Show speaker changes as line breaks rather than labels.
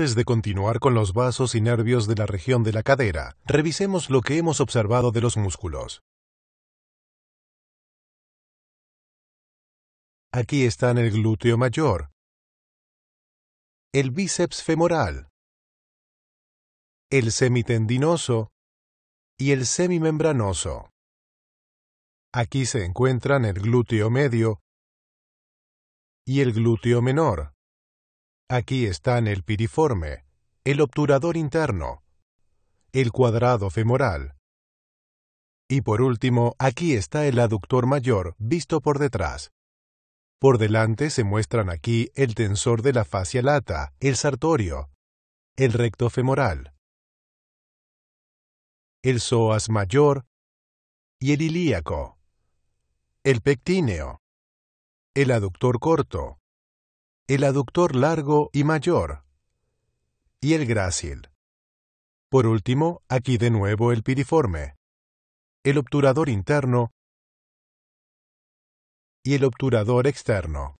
Antes de continuar con los vasos y nervios de la región de la cadera, revisemos lo que hemos observado de los músculos.
Aquí están el glúteo mayor, el bíceps
femoral, el semitendinoso y el semimembranoso. Aquí se encuentran el glúteo medio y el glúteo menor. Aquí están el piriforme, el obturador interno, el cuadrado femoral. Y por último, aquí está el aductor mayor, visto por detrás. Por delante se muestran aquí el tensor de la fascia lata, el sartorio, el recto femoral, el psoas mayor y el ilíaco, el pectíneo, el aductor corto, el aductor largo y mayor, y el grácil. Por último, aquí de nuevo el piriforme, el obturador interno y el
obturador externo.